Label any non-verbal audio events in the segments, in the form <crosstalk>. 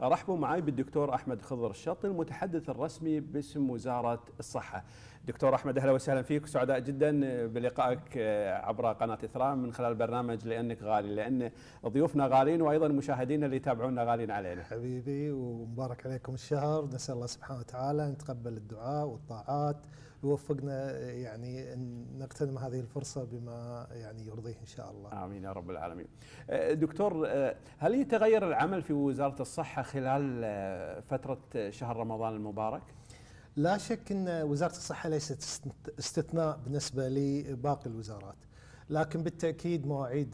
رحبوا معي بالدكتور احمد خضر الشطي المتحدث الرسمي باسم وزاره الصحه. دكتور احمد اهلا وسهلا فيك سعداء جدا بلقائك عبر قناه اثراء من خلال برنامج لانك غالي لان ضيوفنا غالين وايضا مشاهدينا اللي يتابعونا غالين علينا. حبيبي ومبارك عليكم الشهر نسال الله سبحانه وتعالى ان يتقبل الدعاء والطاعات يوفقنا يعني ان نغتنم هذه الفرصه بما يعني يرضيه ان شاء الله. امين يا رب العالمين. آه، دكتور آه، هل يتغير العمل في وزاره الصحه خلال آه، فتره شهر رمضان المبارك؟ لا شك ان وزاره الصحه ليست استثناء بالنسبه لباقي الوزارات لكن بالتاكيد مواعيد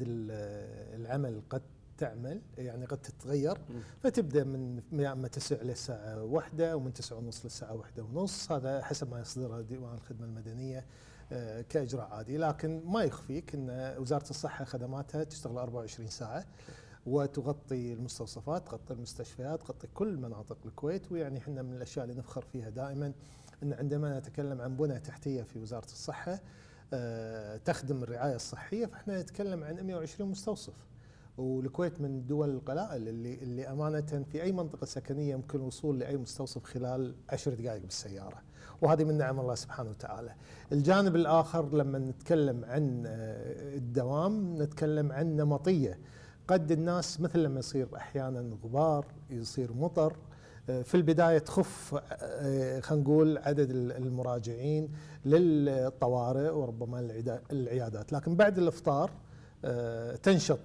العمل قد تعمل يعني قد تتغير فتبدا من يا يعني اما تسع للساعه 1 ومن 9 ونص للساعه واحدة ونص هذا حسب ما يصدرها ديوان الخدمه المدنيه آه، كاجراء عادي لكن ما يخفيك ان وزاره الصحه خدماتها تشتغل 24 ساعه وتغطي المستوصفات تغطي المستشفيات تغطي كل مناطق الكويت ويعني احنا من الاشياء اللي نفخر فيها دائما ان عندما نتكلم عن بنى تحتيه في وزاره الصحه آه، تخدم الرعايه الصحيه فاحنا نتكلم عن 120 مستوصف والكويت من الدول القلائل اللي اللي امانه في اي منطقه سكنيه يمكن الوصول لاي مستوصف خلال عشر دقائق بالسياره، وهذه من نعم الله سبحانه وتعالى. الجانب الاخر لما نتكلم عن آه، الدوام نتكلم عن نمطيه، قد الناس مثل لما يصير احيانا غبار يصير مطر آه، في البدايه تخف آه، آه، خلينا نقول عدد المراجعين للطوارئ وربما العيادات لكن بعد الافطار تنشط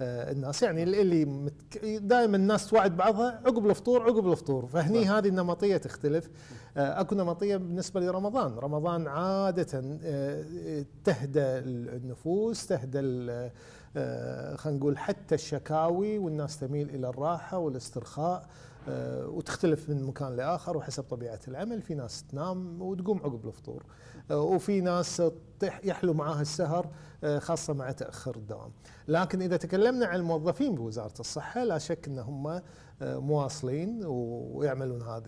الناس يعني اللي دائما الناس توعد بعضها عقب الفطور عقب الفطور فهني هذه النمطيه تختلف اكو نمطيه بالنسبه لرمضان رمضان عاده تهدى النفوس تهدى آه، خلينا نقول حتى الشكاوي والناس تميل الى الراحه والاسترخاء آه، وتختلف من مكان لاخر وحسب طبيعه العمل في ناس تنام وتقوم عقب الفطور آه، وفي ناس يحلو معاها السهر خاصه مع تاخر الدوام لكن اذا تكلمنا عن الموظفين بوزاره الصحه لا شك ان هم مواصلين ويعملون هذا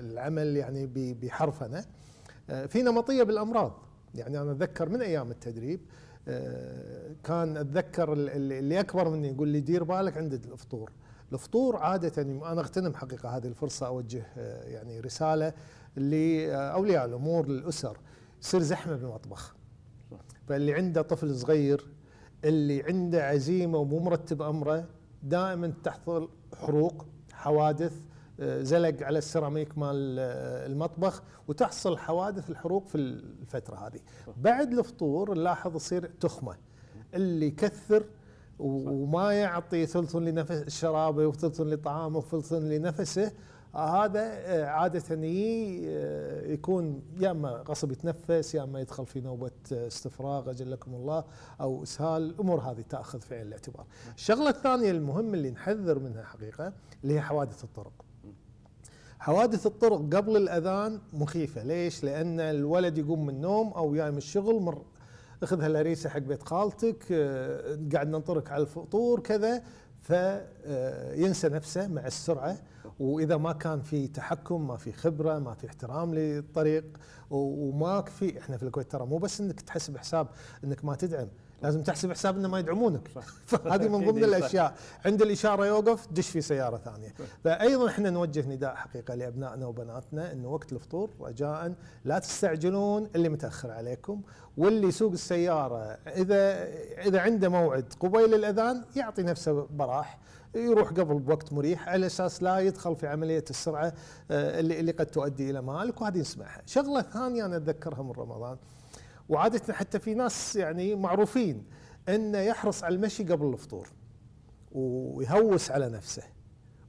العمل يعني بحرفنه في نمطيه بالامراض يعني انا اتذكر من ايام التدريب كان اتذكر اللي اكبر مني يقول لي دير بالك عند الفطور الفطور عادة أنا أغتنم حقيقة هذه الفرصة أوجه آه، يعني رسالة آه، لأولياء الأمور للأسر يصير زحمة بالمطبخ فاللي عنده طفل صغير اللي عنده عزيمة ومو مرتب أمره دائما تحصل حروق حوادث زلق على السيراميك مال آه، المطبخ وتحصل حوادث الحروق في الفتره هذه بعد الفطور نلاحظ يصير تخمه اللي يكثر وما يعطي ثلث لنفس شرابه وثلث لطعامه وثلث لنفسه آه، هذا آه، عادة يكون يا اما غصب يتنفس يا اما يدخل في نوبة استفراغ اجلكم الله او اسهال الامور هذه تاخذ في عين الاعتبار. نعم. الشغلة الثانية المهمة اللي نحذر منها حقيقة اللي هي حوادث الطرق. حوادث الطرق قبل الاذان مخيفه ليش لان الولد يقوم من النوم او جاي يعني من الشغل مر اخذ هالاريسه حق بيت خالتك آه، قاعد ننطرك على الفطور كذا فينسى آه، نفسه مع السرعه واذا ما كان في تحكم ما في خبره ما في احترام للطريق وما في احنا في الكويت ترى مو بس انك تحسب حساب انك ما تدعم لازم تحسب حساب انه ما يدعمونك <laughs> هذه من ضمن <laughs> إيه، الاشياء عند الاشاره يوقف دش في سياره ثانيه فايضا احنا نوجه نداء حقيقه لابنائنا وبناتنا انه وقت الفطور رجاء لا تستعجلون اللي متاخر عليكم واللي يسوق السياره اذا اذا عنده موعد قبيل الاذان يعطي نفسه براح يروح قبل بوقت مريح على اساس لا يدخل في عمليه السرعه آه، اللي قد تؤدي الى مالك وهذه نسمعها. شغله ثانيه انا اتذكرها من رمضان وعاده حتى في ناس يعني معروفين انه يحرص على المشي قبل الفطور ويهوس على نفسه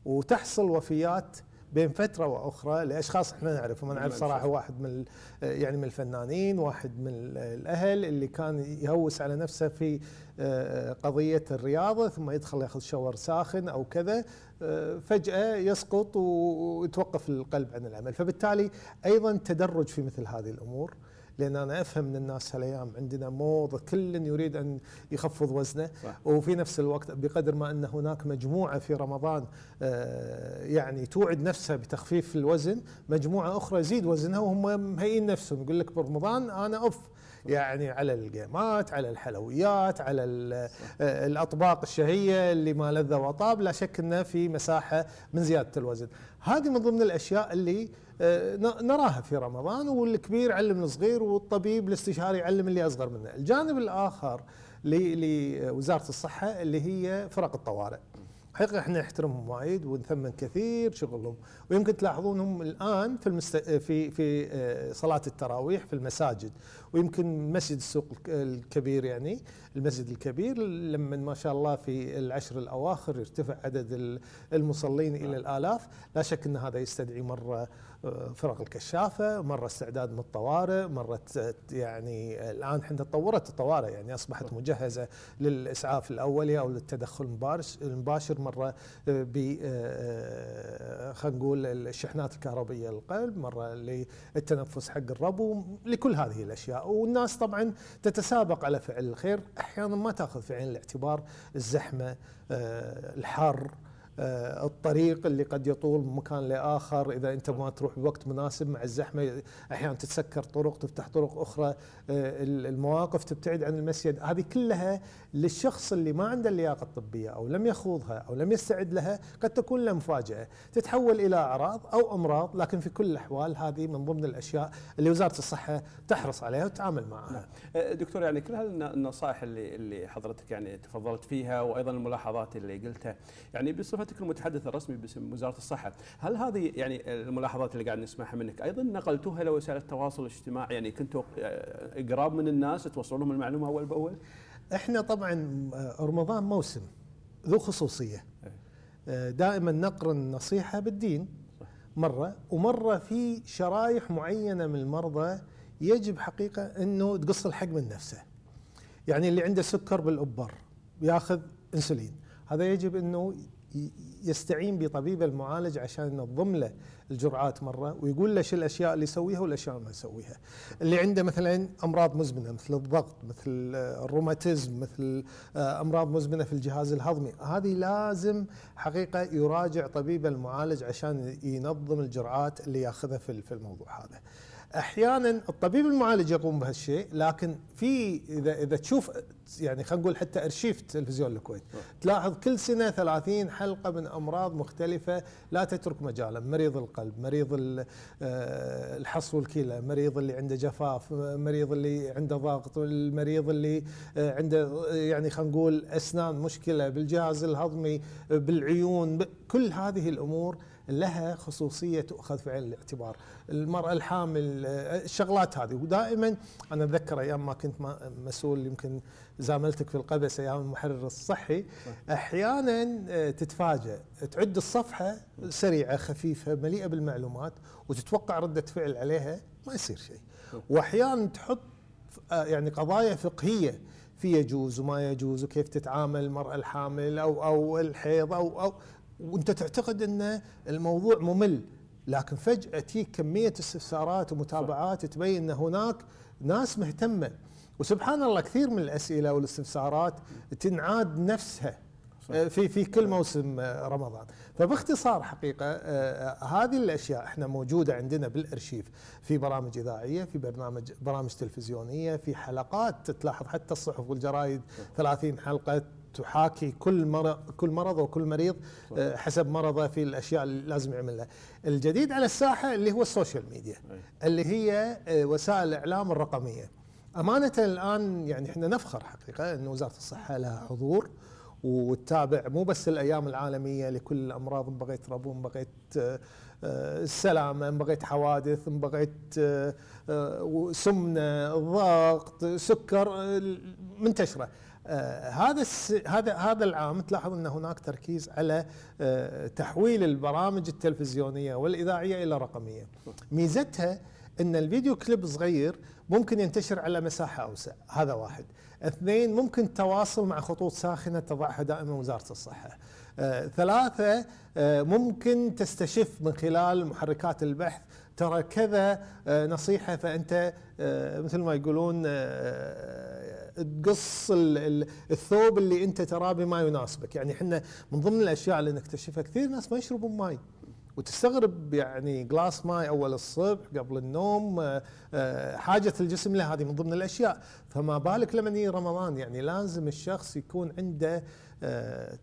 وتحصل وفيات بين فتره واخرى لاشخاص احنا نعرفهم انا اعرف صراحه واحد من يعني من الفنانين واحد من الاهل اللي كان يهوس على نفسه في آه، قضية الرياضة ثم يدخل ياخذ شاور ساخن أو كذا آه، فجأة يسقط ويتوقف القلب عن العمل فبالتالي أيضا تدرج في مثل هذه الأمور لان انا افهم من الناس هالايام عندنا موضه كل يريد ان يخفض وزنه صح. وفي نفس الوقت بقدر ما ان هناك مجموعه في رمضان آه، يعني توعد نفسها بتخفيف الوزن مجموعه اخرى يزيد وزنها وهم مهيئين نفسهم يقول لك برمضان انا اوف أيوة. يعني على الجيمات على الحلويات على آه، الاطباق الشهيه اللي ما لذ وطاب لا شك انه في مساحه من زياده الوزن هذه من ضمن الاشياء اللي آه، نراها في رمضان والكبير علم الصغير والطبيب الاستشاري يعلم اللي اصغر منه الجانب الاخر لوزاره الصحه اللي هي فرق الطوارئ حقيقه احنا نحترمهم وايد ونثمن كثير شغلهم ويمكن تلاحظونهم الان في المست... في في آه، صلاه التراويح في المساجد ويمكن مسجد السوق الكبير يعني المسجد الكبير لما ما شاء الله في العشر الاواخر يرتفع عدد المصلين الى نعم. الالاف لا شك ان هذا يستدعي مره فرق الكشافه، مره استعداد من الطوارئ، مره يعني الان احنا تطورت الطوارئ يعني اصبحت مجهزه للاسعاف الاولي او للتدخل المباشر مره ب آه، آه، خلينا نقول الشحنات الكهربيه للقلب، مره للتنفس حق الربو، لكل هذه الاشياء، والناس طبعا تتسابق على فعل الخير، احيانا ما تاخذ في عين الاعتبار الزحمه آه، الحر آه، الطريق اللي قد يطول من مكان لاخر اذا انت ما تروح بوقت مناسب مع الزحمه احيانا تتسكر طرق تفتح طرق اخرى آه، المواقف تبتعد عن المسجد هذه كلها للشخص اللي ما عنده اللياقه الطبيه او لم يخوضها او لم يستعد لها قد تكون له مفاجاه تتحول الى اعراض او امراض لكن في كل الاحوال هذه من ضمن الاشياء اللي وزاره الصحه تحرص عليها وتتعامل معها. نعم. آه، دكتور يعني كل هالنصائح اللي اللي حضرتك يعني تفضلت فيها وايضا الملاحظات اللي قلتها يعني بصفه حضرتك المتحدث الرسمي باسم وزاره الصحه، هل هذه يعني الملاحظات اللي قاعد نسمعها منك ايضا نقلتوها لوسائل التواصل الاجتماعي يعني كنتوا قراب من الناس توصلون لهم المعلومه اول باول؟ احنا طبعا رمضان موسم ذو خصوصيه إيه. دائما نقرن نصيحه بالدين مره ومره في شرايح معينه من المرضى يجب حقيقه انه تقص الحق من نفسه. يعني اللي عنده سكر بالابر ياخذ انسولين، هذا يجب انه يستعين بطبيب المعالج عشان ينظم له الجرعات مره ويقول له شو الاشياء اللي يسويها والاشياء اللي ما يسويها. اللي عنده مثلا امراض مزمنه مثل الضغط، مثل الروماتيزم، مثل آه، امراض مزمنه في الجهاز الهضمي، هذه لازم حقيقه يراجع طبيب المعالج عشان ينظم الجرعات اللي ياخذها في الموضوع هذا. احيانا الطبيب المعالج يقوم بهالشيء لكن في اذا اذا تشوف يعني خلينا نقول حتى ارشيف تلفزيون الكويت تلاحظ كل سنه 30 حلقه من امراض مختلفه لا تترك مجالا مريض القلب مريض آه، الحص والكلى مريض اللي عنده جفاف مريض اللي عنده ضغط المريض اللي آه، عنده يعني خلينا نقول اسنان مشكله بالجهاز الهضمي بالعيون كل هذه الامور لها خصوصيه تؤخذ في عين الاعتبار المراه الحامل الشغلات هذه ودائما انا اتذكر ايام ما كنت مسؤول يمكن زاملتك في القبس ايام المحرر الصحي احيانا آه، تتفاجأ تعد الصفحه سريعه خفيفه مليئه بالمعلومات وتتوقع رده فعل عليها ما يصير شيء طيب. واحيانا تحط آه، يعني قضايا فقهيه في يجوز وما يجوز وكيف تتعامل المرأة الحامل أو أو الحيض أو أو وانت تعتقد ان الموضوع ممل لكن فجاه تجيك كميه استفسارات ومتابعات تبين ان هناك ناس مهتمه وسبحان الله كثير من الاسئله والاستفسارات تنعاد نفسها آه، في في كل موسم آه، رمضان فباختصار حقيقه آه، هذه الاشياء احنا موجوده عندنا بالارشيف في برامج اذاعيه في برنامج برامج تلفزيونيه في حلقات تلاحظ حتى الصحف والجرايد 30 حلقه تحاكي كل مرض كل مرض وكل مريض آه، حسب مرضه في الاشياء اللي لازم يعملها. الجديد على الساحه اللي هو السوشيال ميديا اللي هي آه، وسائل الاعلام الرقميه. امانه الان يعني احنا نفخر حقيقه ان وزاره الصحه لها حضور وتتابع مو بس الايام العالميه لكل الامراض ان بغيت ربو ان بغيت آه، السلامه ان بغيت حوادث ان بغيت سمنه ضغط سكر منتشره آه، هذا هذا هذا العام تلاحظ ان هناك تركيز على آه، تحويل البرامج التلفزيونيه والاذاعيه الى رقميه ميزتها ان الفيديو كليب صغير ممكن ينتشر على مساحه اوسع هذا واحد اثنين ممكن تواصل مع خطوط ساخنه تضعها دائما وزاره الصحه آه، ثلاثه ممكن تستشف من خلال محركات البحث ترى كذا آه، نصيحه فانت آه، مثل ما يقولون آه، تقص الثوب اللي انت تراه بما يناسبك يعني احنا من ضمن الاشياء اللي نكتشفها كثير ناس ما يشربون ماي وتستغرب يعني جلاس ماي اول الصبح قبل النوم حاجه الجسم له هذه من ضمن الاشياء فما بالك لما رمضان يعني لازم الشخص يكون عنده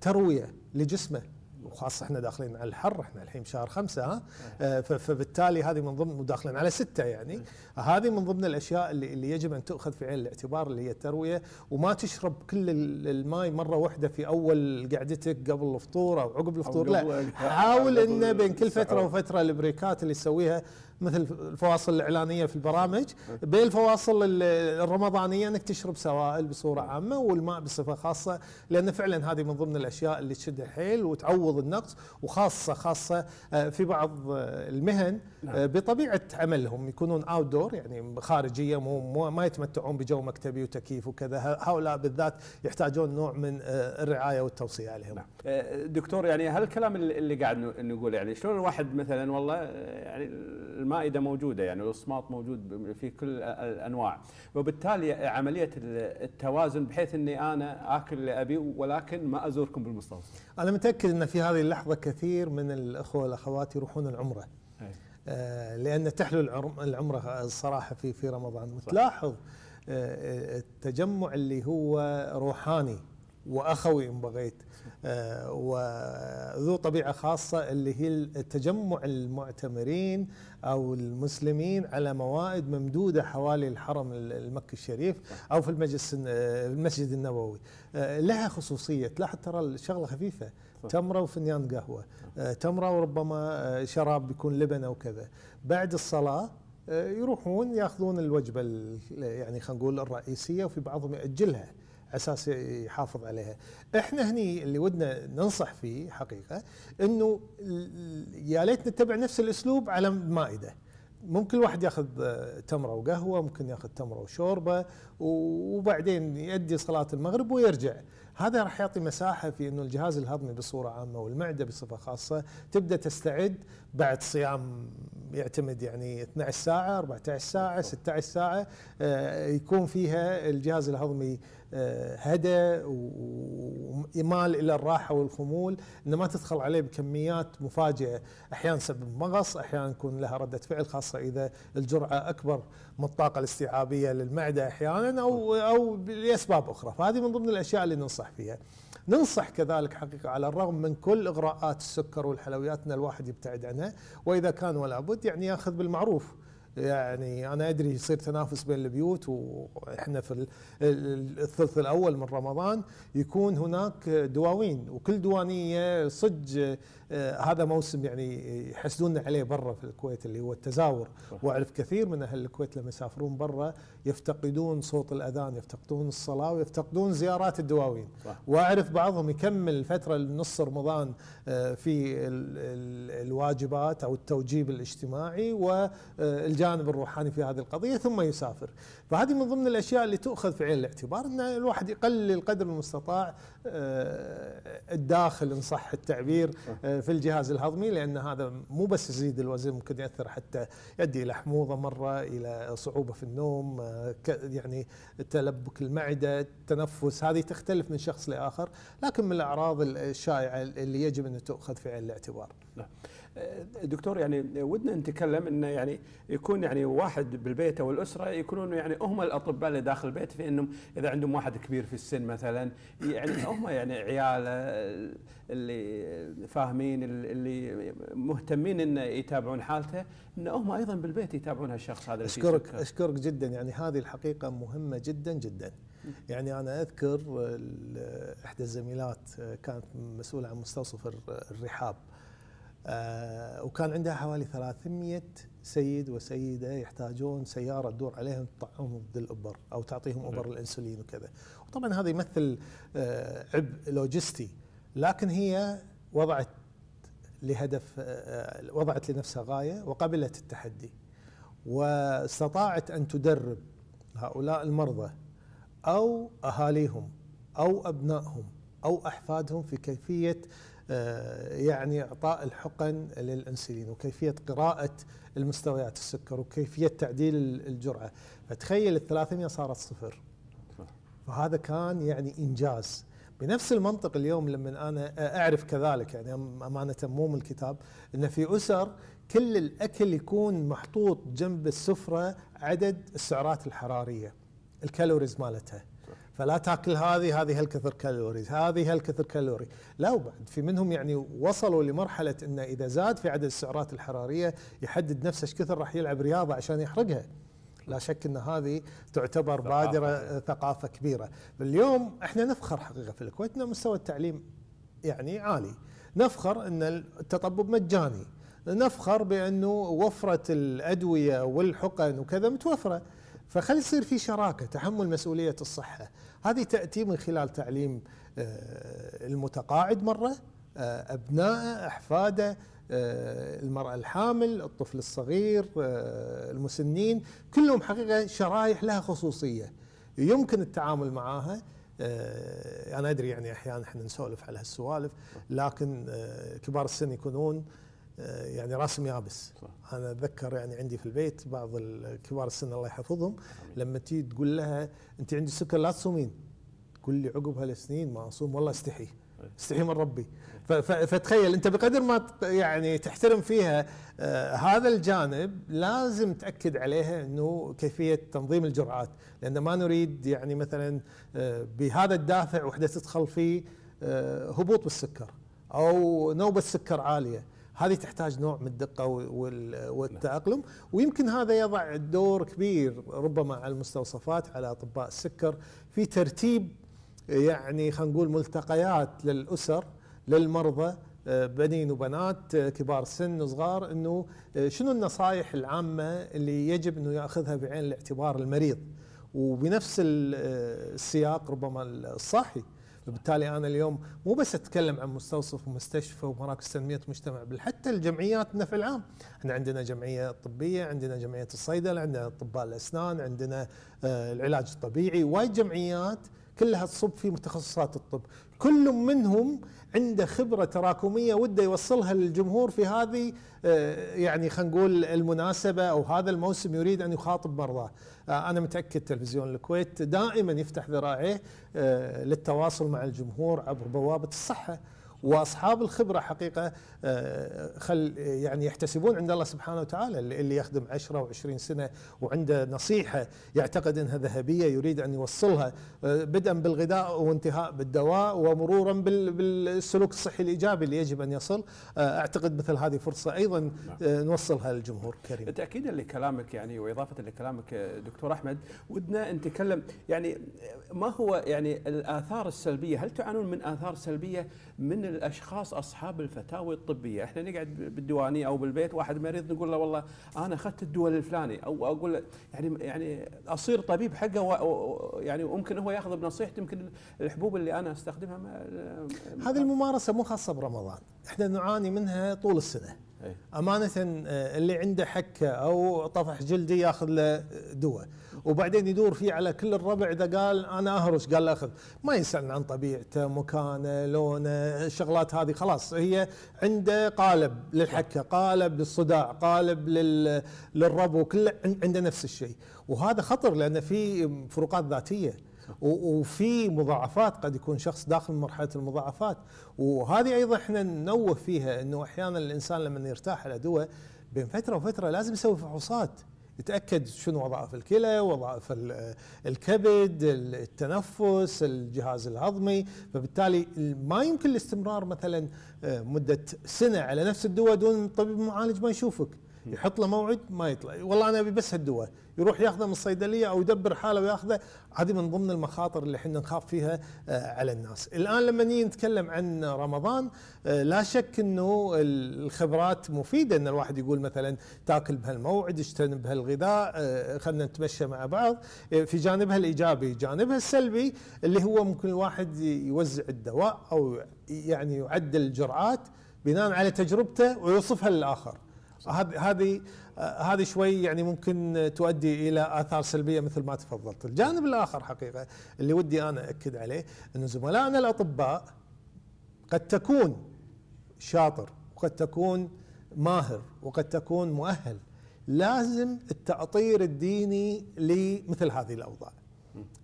ترويه لجسمه وخاصه احنا داخلين على الحر احنا الحين شهر خمسة ها آه، فبالتالي هذه من ضمن وداخلين على ستة يعني هذه من ضمن الاشياء اللي, اللي يجب ان تؤخذ في عين الاعتبار اللي هي الترويه وما تشرب كل الماي مره واحده في اول قعدتك قبل الفطور او عقب الفطور لا حاول انه بين كل فتره وفتره البريكات اللي تسويها مثل الفواصل الاعلانيه في البرامج بين الفواصل الرمضانيه انك تشرب سوائل بصوره عامه والماء بصفه خاصه لان فعلا هذه من ضمن الاشياء اللي تشد الحيل وتعوض النقص وخاصه خاصه آه، في بعض آه، المهن نعم. آه، بطبيعه عملهم يكونون اوت دور يعني خارجيه مو ما يتمتعون بجو مكتبي وتكييف وكذا هؤلاء بالذات يحتاجون نوع من آه، الرعايه والتوصيه عليهم نعم. آه، دكتور يعني هالكلام اللي قاعد نقوله يعني شلون الواحد مثلا والله يعني المائده موجوده يعني الاصماط موجود في كل الانواع وبالتالي عمليه التوازن بحيث اني انا اكل اللي ابي ولكن ما ازوركم بالمستوصف انا متاكد ان في هذه اللحظه كثير من الاخوه والاخوات يروحون العمره آه، لان تحلو العمره الصراحه في في رمضان وتلاحظ آه، آه، التجمع اللي هو روحاني واخوي ان بغيت وذو طبيعه خاصه اللي هي التجمع المعتمرين او المسلمين على موائد ممدوده حوالي الحرم المكي الشريف او في المجلس المسجد النبوي لها خصوصيه تلاحظ ترى الشغله خفيفه تمره وفنجان قهوه آه، تمره وربما آه، شراب بيكون لبن او كذا بعد الصلاه آه، يروحون ياخذون الوجبه يعني خلينا نقول الرئيسيه وفي بعضهم ياجلها اساس يحافظ عليها احنا هني اللي ودنا ننصح فيه حقيقه انه يا ليت نتبع نفس الاسلوب على المائده ممكن الواحد ياخذ آه، تمره وقهوه ممكن ياخذ تمره وشوربه وبعدين يؤدي صلاه المغرب ويرجع هذا راح يعطي مساحه في انه الجهاز الهضمي بصوره عامه والمعده بصفه خاصه تبدا تستعد بعد صيام يعتمد يعني 12 ساعه 14 ساعه 16 ساعه آه، يكون فيها الجهاز الهضمي هدى ومال الى الراحه والخمول انه ما تدخل عليه بكميات مفاجئه احيانا سبب مغص احيانا يكون لها رده فعل خاصه اذا الجرعه اكبر من الطاقه الاستيعابيه للمعده احيانا او او لاسباب اخرى فهذه من ضمن الاشياء اللي ننصح فيها ننصح كذلك حقيقة على الرغم من كل إغراءات السكر والحلويات أن الواحد يبتعد عنها وإذا كان ولا بد يعني يأخذ بالمعروف يعني انا ادري يصير تنافس بين البيوت واحنا في الثلث الاول من رمضان يكون هناك دواوين وكل دوانيه صج آه، هذا موسم يعني يحسدوننا عليه برا في الكويت اللي هو التزاور واعرف كثير من اهل الكويت لما يسافرون برا يفتقدون صوت الاذان يفتقدون الصلاه ويفتقدون زيارات الدواوين واعرف بعضهم يكمل فتره نص رمضان آه، في الواجبات او التوجيب الاجتماعي والجامعة آه، الجانب الروحاني في هذه القضيه ثم يسافر فهذه من ضمن الاشياء اللي تؤخذ في عين الاعتبار ان الواحد يقلل قدر المستطاع آه، الداخل ان صح التعبير آه، في الجهاز الهضمي لان هذا مو بس يزيد الوزن ممكن ياثر حتى يؤدي الى حموضه مره الى صعوبه في النوم آه، يعني تلبك المعده التنفس هذه تختلف من شخص لاخر لكن من الاعراض الشائعه اللي يجب ان تؤخذ في عين الاعتبار. نعم. دكتور يعني ودنا نتكلم انه يعني يكون يعني واحد بالبيت او الاسره يكونون يعني هم الاطباء اللي داخل البيت في انهم اذا عندهم واحد كبير في السن مثلا يعني هم يعني عياله اللي فاهمين اللي مهتمين انه يتابعون حالته انه هم ايضا بالبيت يتابعون هالشخص هذا اشكرك اشكرك جدا يعني هذه الحقيقه مهمه جدا جدا يعني انا اذكر احدى الزميلات كانت مسؤوله عن مستوصف الرحاب آه، وكان عندها حوالي 300 سيد وسيده يحتاجون سياره تدور عليهم تطعمهم بالابر او تعطيهم ابر الانسولين وكذا وطبعا هذا يمثل آه، عبء لوجستي لكن هي وضعت لهدف آه، وضعت لنفسها غايه وقبلت التحدي واستطاعت ان تدرب هؤلاء المرضى او اهاليهم او ابنائهم او احفادهم في كيفيه آه، يعني اعطاء الحقن للانسولين وكيفيه قراءه المستويات السكر وكيفيه تعديل الجرعه فتخيل ال 300 صارت صفر فهذا كان يعني انجاز بنفس المنطق اليوم لما انا اعرف كذلك يعني امانه مو من الكتاب ان في اسر كل الاكل يكون محطوط جنب السفره عدد السعرات الحراريه الكالوريز مالتها فلا تاكل هذه هذه هالكثر كالوريز هذه هالكثر كالوري لا وبعد في منهم يعني وصلوا لمرحله انه اذا زاد في عدد السعرات الحراريه يحدد نفسه ايش كثر راح يلعب رياضه عشان يحرقها لا شك ان هذه تعتبر ثقافة. بادره ثقافه كبيره اليوم احنا نفخر حقيقه في الكويت ان مستوى التعليم يعني عالي نفخر ان التطبب مجاني نفخر بانه وفره الادويه والحقن وكذا متوفره فخلي يصير في شراكه تحمل مسؤوليه الصحه هذه تاتي من خلال تعليم آه، المتقاعد مره آه، ابنائه احفاده آه، المرأة الحامل الطفل الصغير المسنين كلهم حقيقة شرايح لها خصوصية يمكن التعامل معها أنا أدري يعني أحيانا إحنا نسولف على هالسوالف لكن كبار السن يكونون آه، يعني راسم يابس صح. انا اتذكر يعني عندي في البيت بعض الكبار السن الله يحفظهم لما تيجي تقول لها انت عندي سكر لا تصومين تقول لي عقب هالسنين ما اصوم والله استحي استحي من ربي فتخيل انت بقدر ما يعني تحترم فيها آه، هذا الجانب لازم تاكد عليها انه كيفيه تنظيم الجرعات لان ما نريد يعني مثلا آه، بهذا الدافع وحده تدخل في هبوط بالسكر او نوبه سكر عاليه هذه تحتاج نوع من الدقه والتاقلم ويمكن هذا يضع دور كبير ربما على المستوصفات على اطباء السكر في ترتيب يعني خلينا نقول ملتقيات للاسر للمرضى بنين وبنات كبار سن وصغار انه شنو النصائح العامه اللي يجب انه ياخذها بعين الاعتبار المريض وبنفس السياق ربما الصحي بالتالي انا اليوم مو بس اتكلم عن مستوصف ومستشفى ومراكز تنميه مجتمع بل حتى الجمعيات النفع العام، احنا عندنا جمعيه طبيه، عندنا جمعيه الصيدله، عندنا اطباء الاسنان، عندنا آه، العلاج الطبيعي، وايد جمعيات كلها تصب في متخصصات الطب كل منهم عنده خبرة تراكمية وده يوصلها للجمهور في هذه آه، يعني خلينا نقول المناسبة أو هذا الموسم يريد أن يخاطب مرضاه آه، أنا متأكد تلفزيون الكويت دائما يفتح ذراعيه آه، للتواصل مع الجمهور عبر بوابة الصحة واصحاب الخبره حقيقه آه، خل يعني يحتسبون عند الله سبحانه وتعالى اللي يخدم 10 و20 سنه وعنده نصيحه يعتقد انها ذهبيه يريد ان يوصلها آه، بدءا بالغذاء وانتهاء بالدواء ومرورا بالسلوك الصحي الايجابي اللي يجب ان يصل آه، اعتقد مثل هذه فرصه ايضا نعم. نوصلها للجمهور الكريم. تاكيدا لكلامك يعني واضافه لكلامك دكتور احمد ودنا نتكلم يعني ما هو يعني الاثار السلبيه هل تعانون من اثار سلبيه من الاشخاص اصحاب الفتاوي الطبيه، احنا نقعد بالديوانيه او بالبيت واحد مريض نقول له والله انا اخذت الدواء الفلاني او اقول يعني يعني اصير طبيب حقه و يعني وممكن هو ياخذ بنصيحتي يمكن الحبوب اللي انا استخدمها هذه الممارسه مو خاصه برمضان، احنا نعاني منها طول السنه. إيه. امانه آه، اللي عنده حكه او طفح جلدي ياخذ له دواء وبعدين يدور فيه على كل الربع اذا قال انا اهرش قال اخذ ما يسال عن طبيعته مكانه لونه الشغلات هذه خلاص هي عنده قالب للحكه قالب للصداع قالب للربو كله عنده نفس الشيء وهذا خطر لان في فروقات ذاتيه وفي مضاعفات قد يكون شخص داخل مرحله المضاعفات وهذه ايضا احنا ننوه فيها انه احيانا الانسان لما يرتاح الادويه بين فتره وفتره لازم يسوي فحوصات يتاكد شنو وظائف الكلى، وظائف الكبد، التنفس، الجهاز الهضمي، فبالتالي ما يمكن الاستمرار مثلا آه، مده سنه على نفس الدواء دون طبيب معالج ما يشوفك. يحط له موعد ما يطلع والله انا ابي بس هالدواء يروح ياخذه من الصيدليه او يدبر حاله وياخذه هذه من ضمن المخاطر اللي احنا نخاف فيها آه، على الناس الان لما نيجي نتكلم عن رمضان آه، لا شك انه الخبرات مفيده ان الواحد يقول مثلا تاكل بهالموعد اجتنب بهالغذاء آه، خلينا نتمشى مع بعض في جانبها الايجابي جانبها السلبي اللي هو ممكن الواحد يوزع الدواء او يعني يعدل الجرعات بناء على تجربته ويوصفها للاخر هذه هذه آه، هذه شوي يعني ممكن تؤدي الى اثار سلبيه مثل ما تفضلت، الجانب الاخر حقيقه اللي ودي انا اكد عليه انه زملائنا الاطباء قد تكون شاطر وقد تكون ماهر وقد تكون مؤهل لازم التأطير الديني لمثل هذه الأوضاع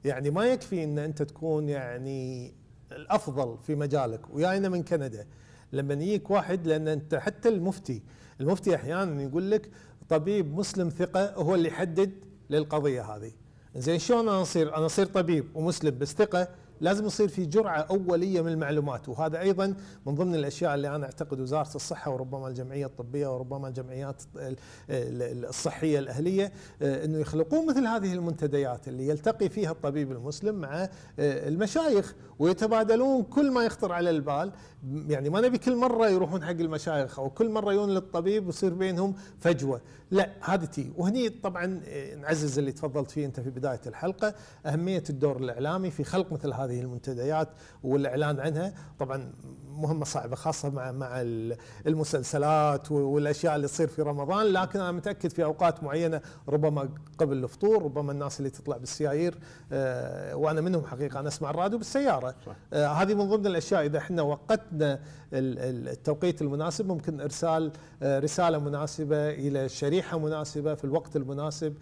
يعني ما يكفي أن أنت تكون يعني الأفضل في مجالك ويانا من كندا لما يجيك واحد لأن أنت حتى المفتي المفتي احيانا يقول لك طبيب مسلم ثقه هو اللي يحدد للقضيه هذه زين شلون انا اصير انا اصير طبيب ومسلم بس ثقه لازم يصير في جرعه اوليه من المعلومات وهذا ايضا من ضمن الاشياء اللي انا اعتقد وزاره الصحه وربما الجمعيه الطبيه وربما الجمعيات الصحيه الاهليه آه، انه يخلقون مثل هذه المنتديات اللي يلتقي فيها الطبيب المسلم مع آه، المشايخ ويتبادلون كل ما يخطر على البال يعني ما نبي كل مره يروحون حق المشايخ او كل مره يون للطبيب ويصير بينهم فجوه لا هذه تي وهني طبعا آه، نعزز اللي تفضلت فيه انت في بدايه الحلقه اهميه الدور الاعلامي في خلق مثل هذه هذه المنتديات والاعلان عنها طبعا مهمه صعبه خاصه مع مع المسلسلات والاشياء اللي تصير في رمضان لكن انا متاكد في اوقات معينه ربما قبل الفطور ربما الناس اللي تطلع بالسيايير آه، وانا منهم حقيقه انا اسمع الراديو بالسياره آه، هذه من ضمن الاشياء اذا احنا وقتنا التوقيت المناسب ممكن ارسال آه، رساله مناسبه الى شريحه مناسبه في الوقت المناسب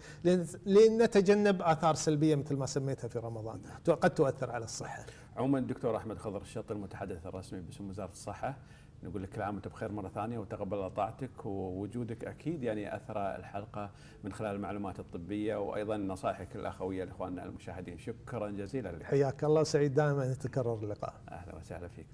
لنتجنب اثار سلبيه مثل ما سميتها في رمضان نعم. قد تؤثر على الصحه الصحه. عموما الدكتور احمد خضر الشط المتحدث الرسمي باسم وزاره الصحه نقول لك كل عام وانت بخير مره ثانيه وتقبل طاعتك ووجودك اكيد يعني اثرى الحلقه من خلال المعلومات الطبيه وايضا نصائحك الاخويه لاخواننا المشاهدين شكرا جزيلا لك. حياك الله سعيد دائما يتكرر اللقاء. اهلا وسهلا فيك.